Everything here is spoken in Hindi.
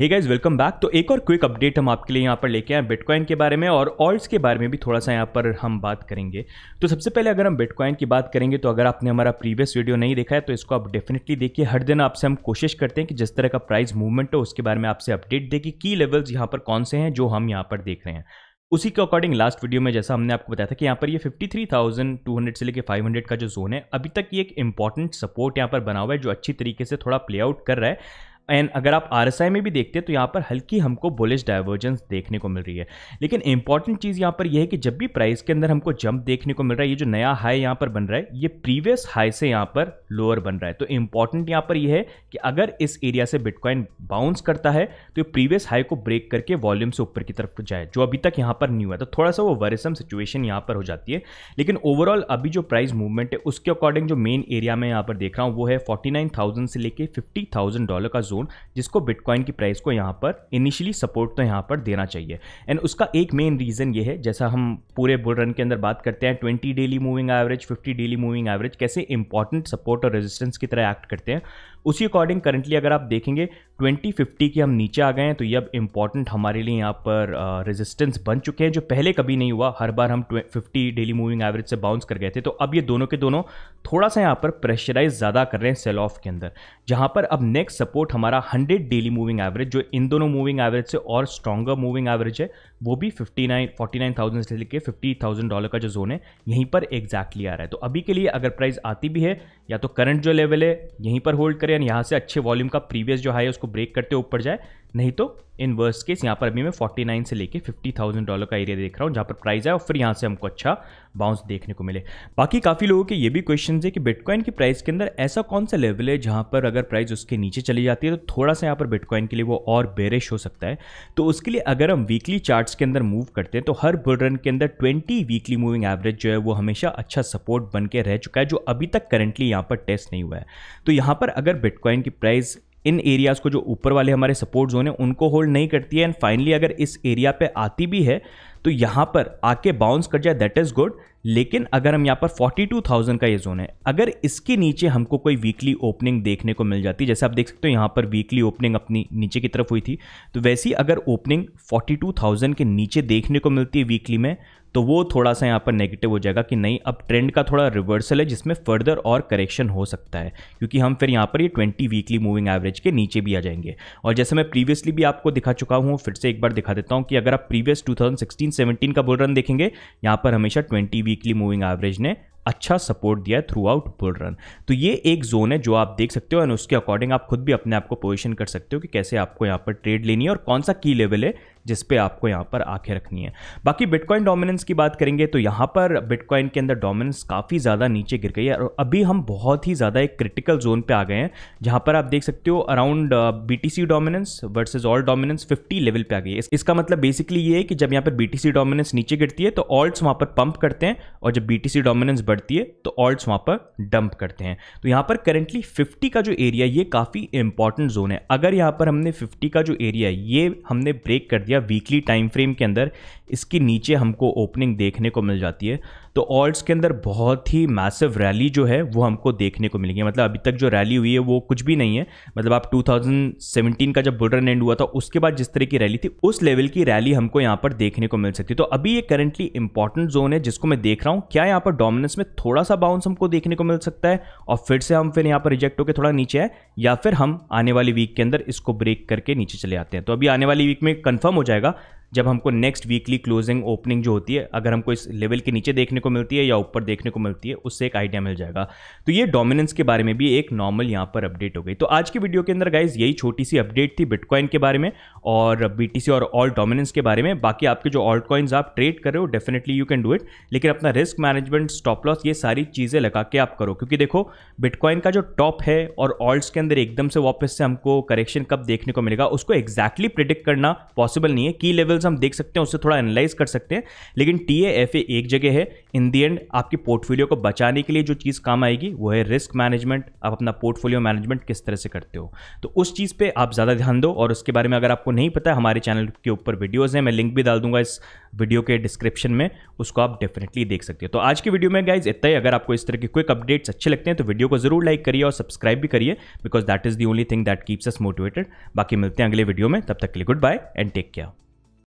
हे गाइज वेलकम बैक तो एक और क्विक अपडेट हम आपके लिए यहाँ पर लेके आए बिटकॉइन के बारे में और ऑल्ट्स के बारे में भी थोड़ा सा यहाँ पर हम बात करेंगे तो सबसे पहले अगर हम बिटकॉइन की बात करेंगे तो अगर आपने हमारा प्रीवियस वीडियो नहीं देखा है तो इसको आप डेफिनेटली देखिए हर दिन आपसे हम कोशिश करते हैं कि जिस तरह का प्राइस मूवमेंट है उसके बारे में आपसे अपडेट देगी की लेवल्स यहाँ पर कौन से हैं जो हम यहाँ पर देख रहे हैं उसी के अकॉर्डिंग लास्ट वीडियो में जैसा हमने आपको बताया था कि यहाँ पर ये 53,200 से लेके 500 का जो जोन है अभी तक ये एक इंपॉर्टेंट सपोर्ट यहाँ पर बना हुआ है जो अच्छी तरीके से थोड़ा प्ले आउट कर रहा है एंड अगर आप आर में भी देखते हैं तो यहाँ पर हल्की हमको बुलिश डाइवर्जेंस देखने को मिल रही है लेकिन इंपॉर्टेंट चीज़ यहाँ पर यह है कि जब भी प्राइस के अंदर हमको जंप देखने को मिल रहा है ये जो नया हाई यहाँ पर बन रहा है ये प्रीवियस हाई से यहाँ पर लोअर बन रहा है तो इंपॉर्टेंट यहाँ पर यह है कि अगर इस एरिया से बिटकॉइन बाउंस करता है तो ये प्रीवियस हाई को ब्रेक करके वॉल्यूम से ऊपर की तरफ जाए जो अभी तक यहाँ पर नहीं हुआ तो थोड़ा सा वो वरिसम सिचुएशन यहाँ पर हो जाती है लेकिन ओवरऑल अभी जो प्राइस मूवमेंट है उसके अकॉर्डिंग जो मेन एरिया में यहाँ पर देख रहा हूँ वो है फोर्टी से लेकर फिफ्टी डॉलर का जोन जोन जिसको बिटकॉइन की प्राइस को यहाँ पर इनिशियली सपोर्ट तो यहाँ पर देना चाहिए एंड उसका एक मेन रीज़न ये है जैसा हम पूरे बुल रन के अंदर बात करते हैं twenty daily moving average fifty daily moving average कैसे इंपॉर्टेंट सपोर्ट और रेजिस्टेंस की तरह एक्ट करते हैं उसी अकॉर्डिंग करंटली अगर आप देखेंगे ट्वेंटी फिफ्टी के हम नीचे आ गए हैं तो ये अब इंपॉर्टेंट हमारे लिए यहाँ पर रेजिस्टेंस बन चुके हैं जो पहले कभी नहीं हुआ हर बार हम फिफ्टी डेली मूविंग एवरेज से बाउंस कर गए थे तो अब ये दोनों के दोनों थोड़ा सा यहाँ पर प्रेशराइज ज़्यादा कर रहे हैं सेल ऑफ के अंदर जहाँ पर अब नेक्स्ट सपोर्ट हमारा हमारा 100 डेली मूविंग एवरेज जो इन दोनों मूविंग एवरेज से और स्ट्रॉगर मूविंग एवरेज है वो भी 59 49,000 से लेके 50,000 डॉलर का जो जोन है यहीं पर एग्जैक्टली आ रहा है तो अभी के लिए अगर प्राइस आती भी है या तो करंट जो लेवल है यहीं पर होल्ड करें यहाँ से अच्छे वॉल्यूम का प्रीवियस जो हाई है उसको ब्रेक करते ऊपर जाए नहीं तो इन वर्स्ट केस यहाँ पर अभी मैं 49 से लेके 50,000 डॉलर का एरिया देख रहा हूँ जहाँ पर प्राइस है और फिर यहाँ से हमको अच्छा बाउंस देखने को मिले बाकी काफ़ी लोगों के ये भी क्वेश्चन है कि बिटकॉइन की प्राइस के अंदर ऐसा कौन सा लेवल है जहाँ पर अगर प्राइस उसके नीचे चली जाती है तो थोड़ा सा यहाँ पर बिटकॉइन के लिए वो और बेरिश हो सकता है तो उसके लिए अगर हम वीकली चार्ट्स के अंदर मूव करते हैं तो हर बुल रन के अंदर ट्वेंटी वीकली मूविंग एवरेज जो है वो हमेशा अच्छा सपोर्ट बन के रह चुका है जो अभी तक करेंटली यहाँ पर टेस्ट नहीं हुआ है तो यहाँ पर अगर बिटकॉइन की प्राइस इन एरियाज़ को जो ऊपर वाले हमारे सपोर्ट जोन है उनको होल्ड नहीं करती है एंड फाइनली अगर इस एरिया पे आती भी है तो यहाँ पर आके बाउंस कर जाए दैट इज़ गुड लेकिन अगर हम यहाँ पर 42,000 का ये जोन है अगर इसके नीचे हमको कोई वीकली ओपनिंग देखने को मिल जाती जैसे आप देख सकते हो यहाँ पर वीकली ओपनिंग अपनी नीचे की तरफ हुई थी तो वैसी अगर ओपनिंग 42,000 के नीचे देखने को मिलती है वीकली में तो वो थोड़ा सा यहाँ पर नेगेटिव हो जाएगा कि नहीं अब ट्रेंड का थोड़ा रिवर्सल है जिसमें फर्दर और करेक्शन हो सकता है क्योंकि हम फिर यहाँ पर ये ट्वेंटी वीकली मूविंग एवरेज के नीचे भी आ जाएंगे और जैसे मैं प्रीवियसली भी आपको दिखा चुका हूँ फिर से एक बार दिखा देता हूँ कि अगर आप प्रीवियस टू थाउजेंड का बुल रन देखेंगे यहाँ पर हमेशा ट्वेंटी वीकली मूविंग एवरेज ने अच्छा सपोर्ट दिया है थ्रू आउट बुल रन तो ये एक जोन है जो आप देख सकते हो एंड उसके अकॉर्डिंग आप खुद भी अपने आप को पोजिशन कर सकते हो कि कैसे आपको यहाँ पर ट्रेड लेनी है और कौन सा की लेवल है जिस पे आपको यहाँ पर आंखें रखनी है बाकी बिटकॉइन डोमिनेंस की बात करेंगे तो यहाँ पर बिटकॉइन के अंदर डोमिनेंस काफ़ी ज़्यादा नीचे गिर गई है और अभी हम बहुत ही ज़्यादा एक क्रिटिकल जोन पे आ गए हैं जहाँ पर आप देख सकते हो around B T C dominance versus all dominance fifty level पे आ गई है इसका मतलब बेसिकली ये है कि जब यहाँ पर बी टी सी डोमिनेंस नीचे गिरती है तो ऑल्ट वहाँ पर पंप करते हैं और जब बी टी सी डोमिनेंस बढ़ती है तो ऑल्ट्स वहां पर डंप करते हैं तो यहां पर करेंटली 50 का जो एरिया ये काफ़ी इंपॉर्टेंट जोन है अगर यहां पर हमने 50 का जो एरिया ये हमने ब्रेक कर दिया वीकली टाइम फ्रेम के अंदर इसके नीचे हमको ओपनिंग देखने को मिल जाती है तो ऑल्ट्स के अंदर बहुत ही मैसिव रैली जो है वो हमको देखने को मिलेगी मतलब अभी तक जो रैली हुई है वो कुछ भी नहीं है मतलब आप 2017 का जब बुलरन एंड हुआ था उसके बाद जिस तरह की रैली थी उस लेवल की रैली हमको यहाँ पर देखने को मिल सकती है तो अभी ये करेंटली इंपॉर्टेंट जोन है जिसको मैं देख रहा हूँ क्या यहाँ पर डोमिनेंस इसमें थोड़ा सा बाउंस हमको देखने को मिल सकता है और फिर से हम फिर यहाँ पर रिजेक्ट होकर थोड़ा नीचे है या फिर हम आने वाली वीक के अंदर इसको ब्रेक करके नीचे चले आते हैं तो अभी आने वाली वीक में कन्फर्म हो जाएगा जब हमको नेक्स्ट वीकली क्लोजिंग ओपनिंग जो होती है अगर हमको इस लेवल के नीचे देखने को मिलती है या ऊपर देखने को मिलती है उससे एक आइडिया मिल जाएगा तो ये डोमिनेंस के बारे में भी एक नॉर्मल यहाँ पर अपडेट हो गई तो आज की वीडियो के अंदर गाइज यही छोटी सी अपडेट थी बिटकॉइन के बारे में और बी और ऑल डोमिनेंस के बारे में बाकी आपके जो ऑल्ट कॉइन्स आप ट्रेड कर रहे हो definitely you can do it लेकिन अपना रिस्क मैनेजमेंट स्टॉप लॉस ये सारी चीज़ें लगा के आप करो क्योंकि देखो बिटकॉइन का जो टॉप है और ऑल्ट के अंदर एकदम से वापस से हमको करेक्शन कब देखने को मिलेगा उसको एक्जैक्टली exactly प्रिडिक्ट करना पॉसिबल नहीं है की लेवल फंडामेंटल्स हम देख सकते हैं उससे थोड़ा एनालाइज कर सकते हैं लेकिन टी एफ एक जगह है इन दी एंड आपकी पोर्टफोलियो को बचाने के लिए जो चीज़ काम आएगी वो है रिस्क मैनेजमेंट आप अपना पोर्टफोलियो मैनेजमेंट किस तरह से करते हो तो उस चीज़ पर आप ज़्यादा ध्यान दो और उसके बारे में अगर आपको नहीं पता हमारे चैनल के ऊपर वीडियोज़ हैं मैं लिंक भी डाल दूंगा इस वीडियो के डिस्क्रिप्शन में उसको आप डेफिनेटली देख सकते हो तो आज की वीडियो में गाइज इतना ही अगर आपको इस तरह के क्विक अपडेट्स अच्छे लगते हैं तो वीडियो को जरूर लाइक करिए और सब्सक्राइब भी करिए because that is the only thing that keeps us motivated बाकी मिलते हैं अगले वीडियो में तब तक के लिए good bye and take care